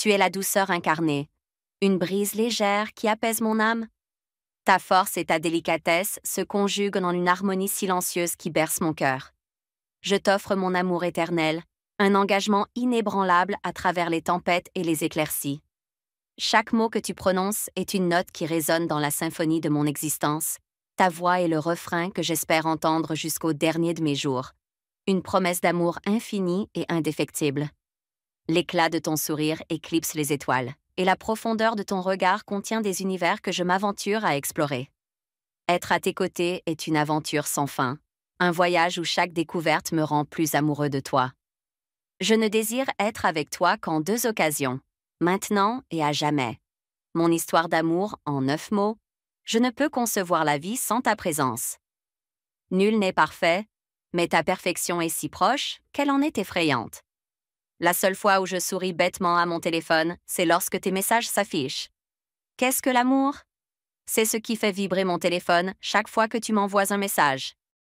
Tu es la douceur incarnée, une brise légère qui apaise mon âme. Ta force et ta délicatesse se conjuguent dans une harmonie silencieuse qui berce mon cœur. Je t'offre mon amour éternel, un engagement inébranlable à travers les tempêtes et les éclaircies. Chaque mot que tu prononces est une note qui résonne dans la symphonie de mon existence, ta voix est le refrain que j'espère entendre jusqu'au dernier de mes jours. Une promesse d'amour infinie et indéfectible. L'éclat de ton sourire éclipse les étoiles, et la profondeur de ton regard contient des univers que je m'aventure à explorer. Être à tes côtés est une aventure sans fin, un voyage où chaque découverte me rend plus amoureux de toi. Je ne désire être avec toi qu'en deux occasions, maintenant et à jamais. Mon histoire d'amour en neuf mots, je ne peux concevoir la vie sans ta présence. Nul n'est parfait, mais ta perfection est si proche qu'elle en est effrayante. La seule fois où je souris bêtement à mon téléphone, c'est lorsque tes messages s'affichent. Qu'est-ce que l'amour C'est ce qui fait vibrer mon téléphone chaque fois que tu m'envoies un message.